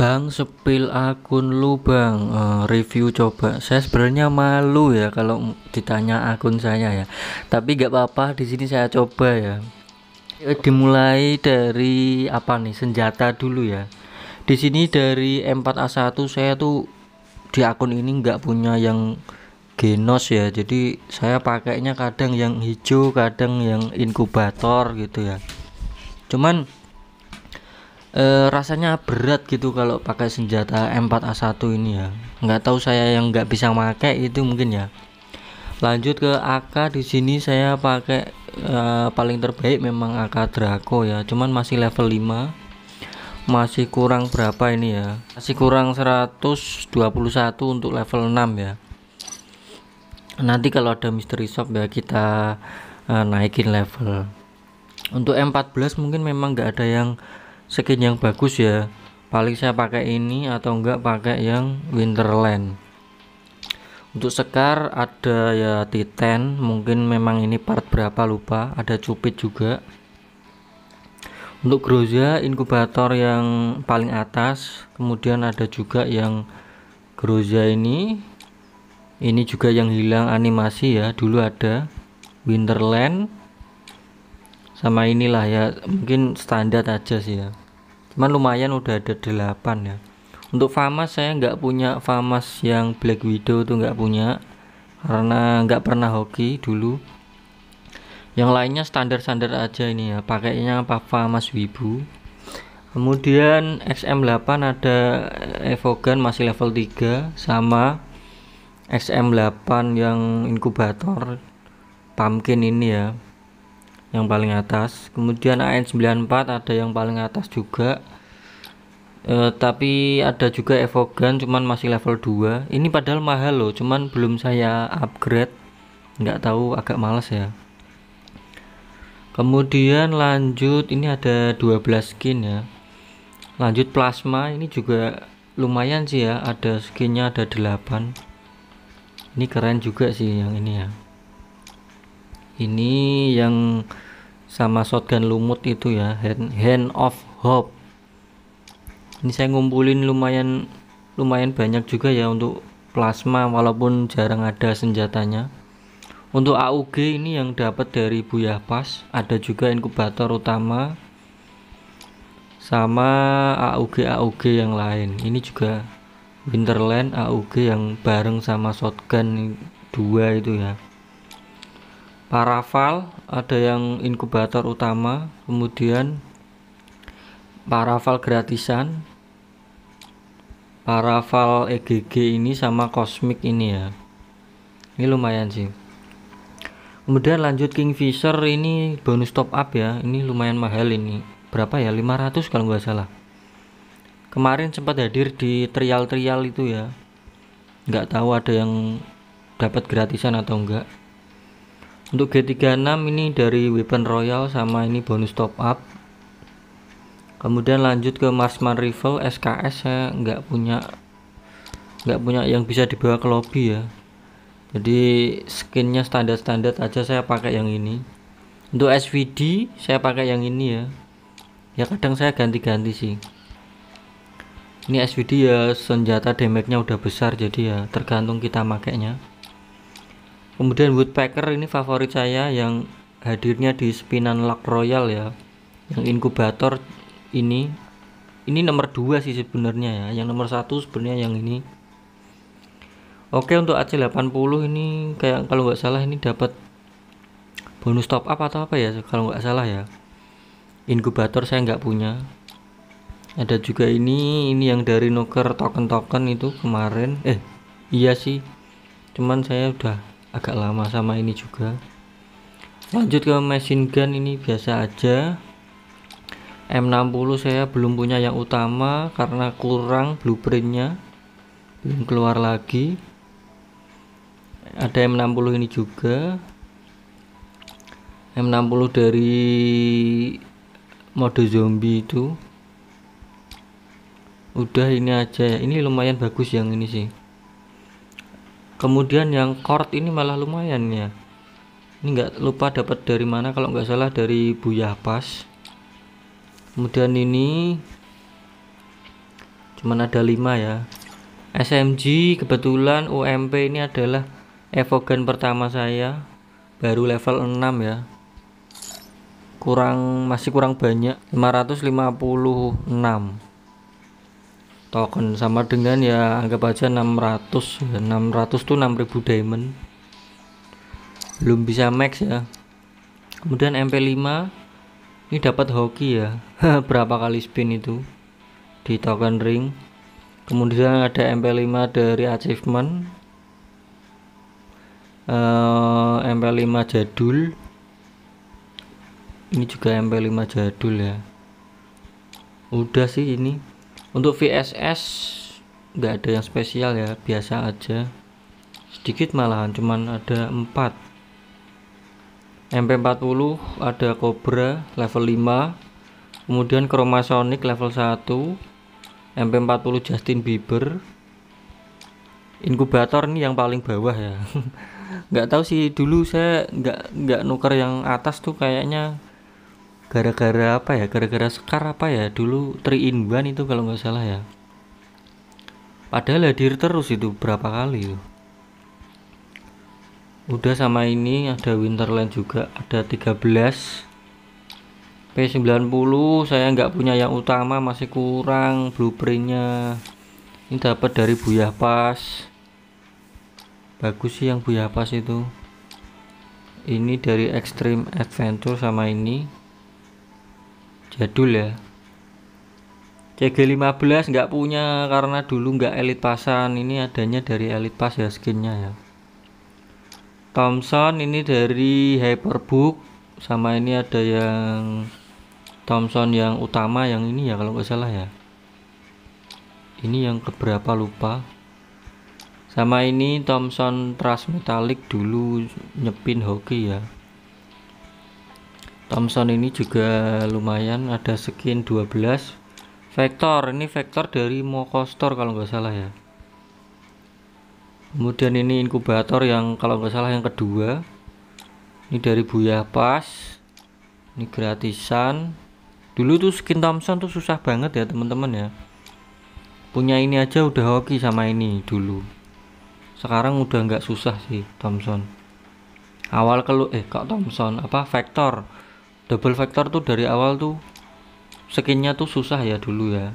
Bang sepil akun lu bang uh, eh, review coba saya sebenarnya malu ya kalau ditanya akun saya ya tapi gak apa-apa di sini saya coba ya eh, dimulai dari apa nih senjata dulu ya di sini dari M4A1 saya tuh di akun ini nggak punya yang genos ya jadi saya pakainya kadang yang hijau kadang yang inkubator gitu ya cuman e, rasanya berat gitu kalau pakai senjata M4A1 ini ya nggak tahu saya yang nggak bisa pakai itu mungkin ya lanjut ke AK di sini saya pakai e, paling terbaik memang AK Draco ya cuman masih level 5 masih kurang berapa ini ya masih kurang 121 untuk level 6 ya nanti kalau ada mystery shop ya kita uh, naikin level untuk M14 mungkin memang nggak ada yang skin yang bagus ya paling saya pakai ini atau enggak pakai yang Winterland untuk Sekar ada ya Titan mungkin memang ini part berapa lupa ada Cupid juga untuk Groza inkubator yang paling atas kemudian ada juga yang Groza ini ini juga yang hilang animasi ya dulu ada Winterland sama inilah ya mungkin standar aja sih ya cuman lumayan udah ada 8 ya untuk famas saya nggak punya famas yang black widow tuh nggak punya karena nggak pernah hoki dulu yang lainnya standar-standar aja ini ya pakainya apa famas Wibu kemudian XM8 ada Evogan masih level 3 sama XM8 yang inkubator pumpkin ini ya yang paling atas kemudian AN94 ada yang paling atas juga e, tapi ada juga Evogan cuman masih level 2 ini padahal mahal loh cuman belum saya upgrade nggak tahu agak males ya kemudian lanjut ini ada 12 skin ya lanjut plasma ini juga lumayan sih ya ada skinnya ada 8 ini keren juga sih yang ini ya ini yang sama shotgun lumut itu ya hand, hand of hope ini saya ngumpulin lumayan lumayan banyak juga ya untuk plasma walaupun jarang ada senjatanya untuk AUG ini yang dapat dari Buya Pas ada juga inkubator utama sama AUG AUG yang lain ini juga Winterland AUG yang bareng sama shotgun dua itu ya parafal ada yang inkubator utama kemudian parafal gratisan parafal EGG ini sama kosmik ini ya ini lumayan sih kemudian lanjut Kingfisher ini bonus top up ya ini lumayan mahal ini berapa ya 500 kalau nggak salah kemarin sempat hadir di trial-trial itu ya nggak tahu ada yang dapat gratisan atau enggak untuk G36 ini dari weapon royal sama ini bonus top up kemudian lanjut ke marksman rifle SKS saya nggak punya nggak punya yang bisa dibawa ke lobby ya jadi skinnya standar-standar aja saya pakai yang ini untuk SVD saya pakai yang ini ya ya kadang saya ganti-ganti sih ini SVD ya senjata damage nya udah besar jadi ya tergantung kita makainya kemudian woodpecker ini favorit saya yang hadirnya di spinan luck royal ya yang inkubator ini ini nomor dua sih sebenarnya ya yang nomor satu sebenarnya yang ini oke untuk AC80 ini kayak kalau nggak salah ini dapat bonus top up atau apa ya kalau nggak salah ya inkubator saya nggak punya ada juga ini ini yang dari noker token-token itu kemarin eh iya sih cuman saya udah agak lama sama ini juga lanjut ke mesin gun ini biasa aja M60 saya belum punya yang utama karena kurang blueprintnya belum keluar lagi ada M60 ini juga M60 dari mode zombie itu udah ini aja ya ini lumayan bagus yang ini sih kemudian yang chord ini malah lumayan ya ini nggak lupa dapat dari mana kalau nggak salah dari Buya Pas kemudian ini cuman ada 5 ya SMG kebetulan UMP ini adalah evogen pertama saya baru level 6 ya kurang masih kurang banyak 556 token sama dengan ya anggap aja 600 600 ya, tuh 6000 diamond belum bisa max ya kemudian MP5 ini dapat hoki ya berapa kali spin itu di token ring kemudian ada MP5 dari achievement uh, eh, MP5 jadul ini juga MP5 jadul ya udah sih ini untuk VSS nggak ada yang spesial ya biasa aja sedikit malahan cuman ada 4 MP40 ada Cobra level 5 kemudian Chromasonic level 1 MP40 Justin Bieber inkubator nih yang paling bawah ya nggak tahu sih dulu saya nggak nggak nuker yang atas tuh kayaknya gara-gara apa ya gara-gara sekar apa ya dulu triinban itu kalau nggak salah ya padahal hadir terus itu berapa kali itu udah sama ini ada Winterland juga ada 13 P90 saya nggak punya yang utama masih kurang blueprintnya ini dapat dari Buya Pas bagus sih yang Buya Pas itu ini dari Extreme Adventure sama ini jadul ya CG15 nggak punya karena dulu nggak elit pasan ini adanya dari elit pas ya skinnya ya Thompson ini dari Hyperbook sama ini ada yang Thompson yang utama yang ini ya kalau nggak salah ya ini yang keberapa lupa sama ini Thompson Trust Metallic dulu nyepin hoki ya Thompson ini juga lumayan ada skin 12 vektor ini vektor dari Mokostor kalau nggak salah ya kemudian ini inkubator yang kalau nggak salah yang kedua ini dari Buya Pas ini gratisan dulu tuh skin Thompson tuh susah banget ya teman-teman ya punya ini aja udah hoki sama ini dulu sekarang udah nggak susah sih Thompson awal kelu eh kok Thompson apa vektor double factor tuh dari awal tuh skinnya tuh susah ya dulu ya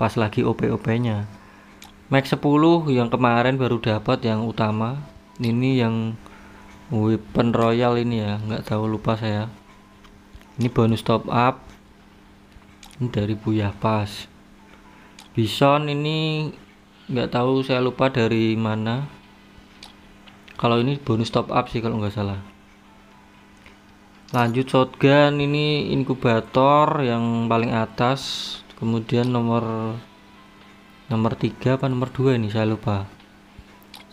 pas lagi OP-OP nya Max 10 yang kemarin baru dapat yang utama ini yang weapon royal ini ya nggak tahu lupa saya ini bonus top up ini dari Buya Pas Bison ini nggak tahu saya lupa dari mana kalau ini bonus top up sih kalau nggak salah lanjut shotgun ini inkubator yang paling atas kemudian nomor nomor 3 apa nomor 2 ini saya lupa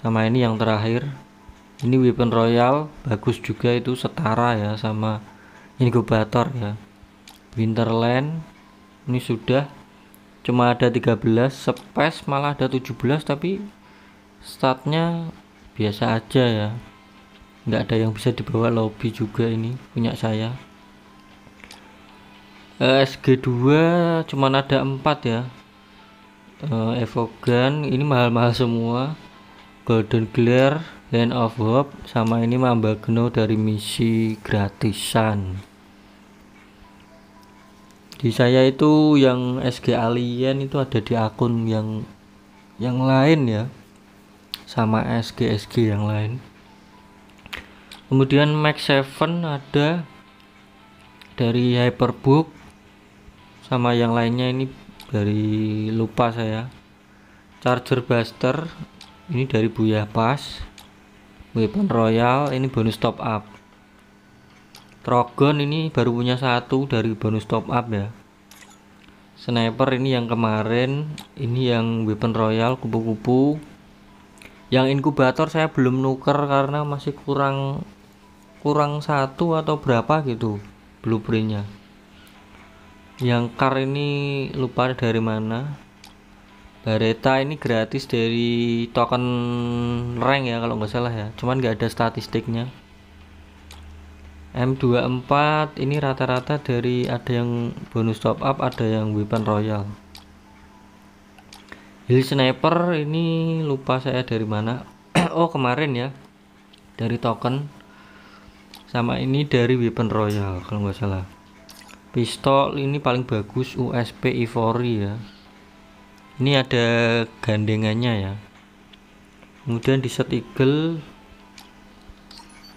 sama ini yang terakhir ini weapon royal bagus juga itu setara ya sama inkubator ya winterland ini sudah cuma ada 13 space malah ada 17 tapi statnya biasa aja ya nggak ada yang bisa dibawa lobby juga ini punya saya eh, SG2 cuman ada empat ya uh, Evogan ini mahal-mahal semua Golden Glare Hand of Hope sama ini Mamba Geno dari misi gratisan di saya itu yang SG Alien itu ada di akun yang yang lain ya sama SG SG yang lain kemudian Mac 7 ada dari Hyperbook sama yang lainnya ini dari lupa saya charger buster ini dari Buya Pas weapon royal ini bonus top up Trogon ini baru punya satu dari bonus top up ya sniper ini yang kemarin ini yang weapon royal kupu-kupu yang inkubator saya belum nuker karena masih kurang kurang satu atau berapa gitu blueprintnya yang car ini lupa dari mana Bareta ini gratis dari token rank ya kalau nggak salah ya cuman nggak ada statistiknya M24 ini rata-rata dari ada yang bonus top up ada yang weapon royal Hill Sniper ini lupa saya dari mana oh kemarin ya dari token sama ini dari Weapon Royal kalau nggak salah pistol ini paling bagus USP Ivory ya ini ada gandengannya ya kemudian di set eagle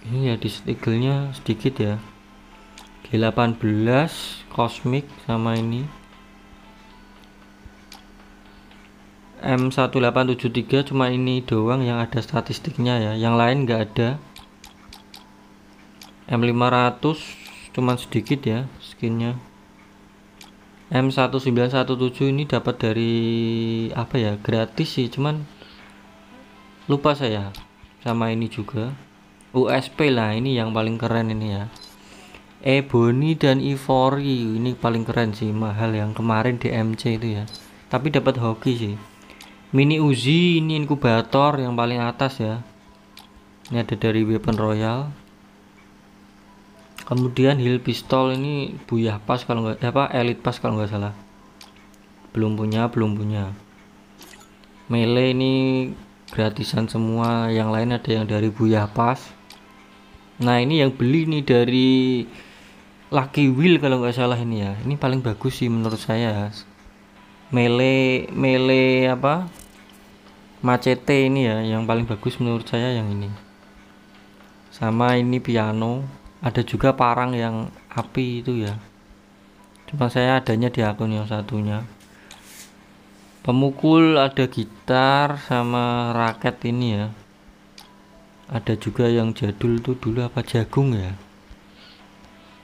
ini ya di set eagle nya sedikit ya G18 cosmic sama ini M1873 cuma ini doang yang ada statistiknya ya yang lain nggak ada M500 cuman sedikit ya skinnya M1917 ini dapat dari apa ya gratis sih cuman lupa saya sama ini juga USP lah ini yang paling keren ini ya Ebony dan Ivory ini paling keren sih mahal yang kemarin di MC itu ya tapi dapat hoki sih mini Uzi ini inkubator yang paling atas ya ini ada dari weapon royal kemudian Hill Pistol ini Buyah Pas kalau nggak apa Elite Pas kalau nggak salah belum punya belum punya Melee ini gratisan semua yang lain ada yang dari Buyah Pas nah ini yang beli nih dari Lucky Will kalau nggak salah ini ya ini paling bagus sih menurut saya Melee Melee apa Macete ini ya yang paling bagus menurut saya yang ini sama ini piano ada juga parang yang api itu ya cuma saya adanya di akun yang satunya pemukul ada gitar sama raket ini ya ada juga yang jadul itu dulu apa jagung ya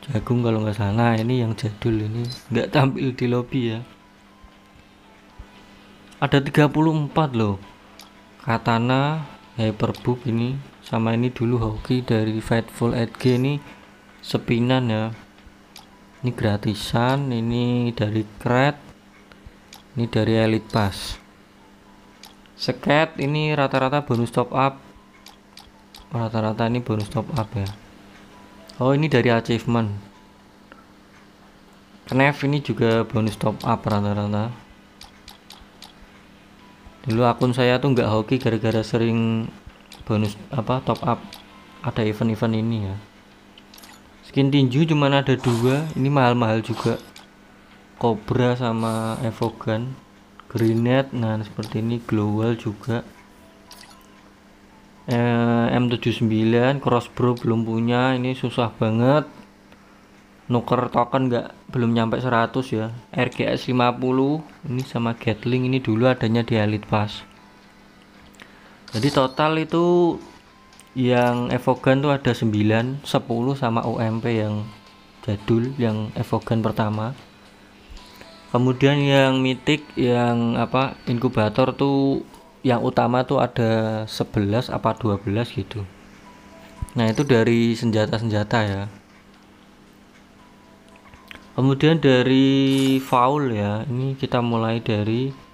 jagung kalau nggak salah nah, ini yang jadul ini nggak tampil di lobby ya ada 34 loh katana hyperbook ini sama ini dulu hoki dari Fightful Edge ini sepinan ya ini gratisan ini dari Kret ini dari Elite Pass seket ini rata-rata bonus top up rata-rata ini bonus top up ya Oh ini dari achievement Knef ini juga bonus top up rata-rata dulu akun saya tuh nggak hoki gara-gara sering bonus apa top up ada event-event ini ya skin tinju cuman ada dua ini mahal-mahal juga Cobra sama Evogan Grenade nah seperti ini global juga eh, M79 Crossbow belum punya ini susah banget nuker token nggak belum nyampe 100 ya RGS 50 ini sama Gatling ini dulu adanya di Elite Pass jadi total itu yang Evogan tuh ada 9, 10 sama UMP yang jadul yang Evogan pertama. Kemudian yang mitik yang apa inkubator tuh yang utama tuh ada 11 apa 12 gitu. Nah, itu dari senjata-senjata ya. Kemudian dari foul ya. Ini kita mulai dari